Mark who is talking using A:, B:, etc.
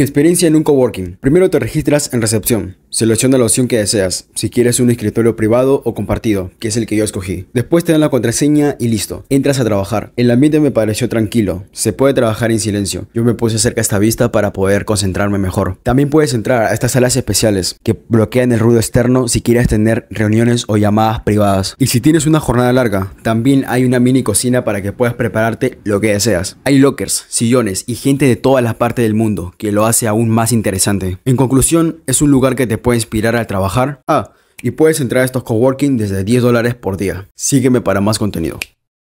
A: Mi experiencia en un coworking. Primero te registras en recepción. Selecciona la opción que deseas, si quieres un escritorio privado o compartido, que es el que yo escogí. Después te dan la contraseña y listo, entras a trabajar. El ambiente me pareció tranquilo, se puede trabajar en silencio. Yo me puse cerca a esta vista para poder concentrarme mejor. También puedes entrar a estas salas especiales que bloquean el ruido externo si quieres tener reuniones o llamadas privadas. Y si tienes una jornada larga, también hay una mini cocina para que puedas prepararte lo que deseas. Hay lockers, sillones y gente de todas las partes del mundo, que lo hace aún más interesante. En conclusión, es un lugar que te puede inspirar al trabajar? Ah, y puedes entrar a estos coworking desde 10 dólares por día. Sígueme para más contenido.